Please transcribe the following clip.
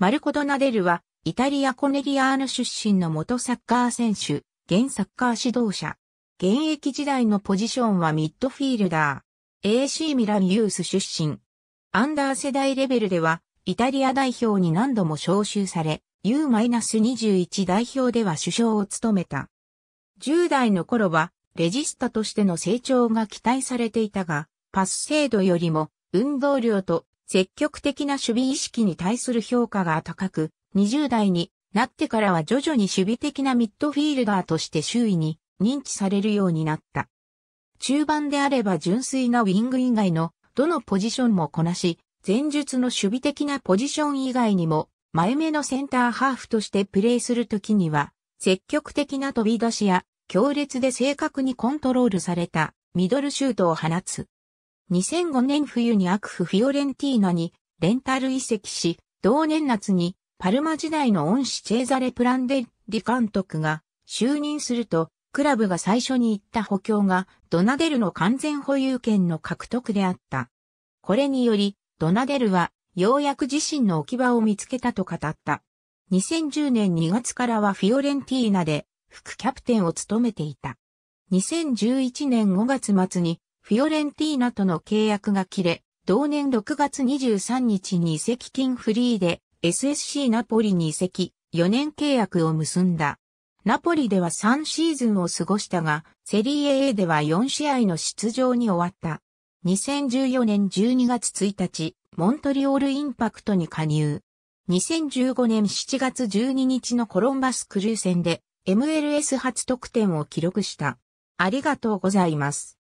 マルコ・ドナデルは、イタリア・コネリアーヌ出身の元サッカー選手、現サッカー指導者。現役時代のポジションはミッドフィールダー。AC ミランユース出身。アンダー世代レベルでは、イタリア代表に何度も招集され、U-21 代表では首相を務めた。10代の頃は、レジスタとしての成長が期待されていたが、パス精度よりも、運動量と積極的な守備意識に対する評価が高く、20代になってからは徐々に守備的なミッドフィールダーとして周囲に認知されるようになった。中盤であれば純粋なウィング以外のどのポジションもこなし、前述の守備的なポジション以外にも、前目のセンターハーフとしてプレーするときには、積極的な飛び出しや、強烈で正確にコントロールされたミドルシュートを放つ。2005年冬に悪府フィオレンティーナにレンタル移籍し、同年夏にパルマ時代の恩師チェーザレ・プランデッリ監督が就任すると、クラブが最初に行った補強がドナデルの完全保有権の獲得であった。これにより、ドナデルはようやく自身の置き場を見つけたと語った。2010年2月からはフィオレンティーナで副キャプテンを務めていた。2011年5月末にフィオレンティーナとの契約が切れ、同年6月23日に移籍金フリーで SSC ナポリに移籍、4年契約を結んだ。ナポリでは3シーズンを過ごしたが、セリエ A では4試合の出場に終わった。2014年12月1日、モントリオールインパクトに加入。2015年7月12日のコロンバスクルー戦で MLS 初得点を記録した。ありがとうございます。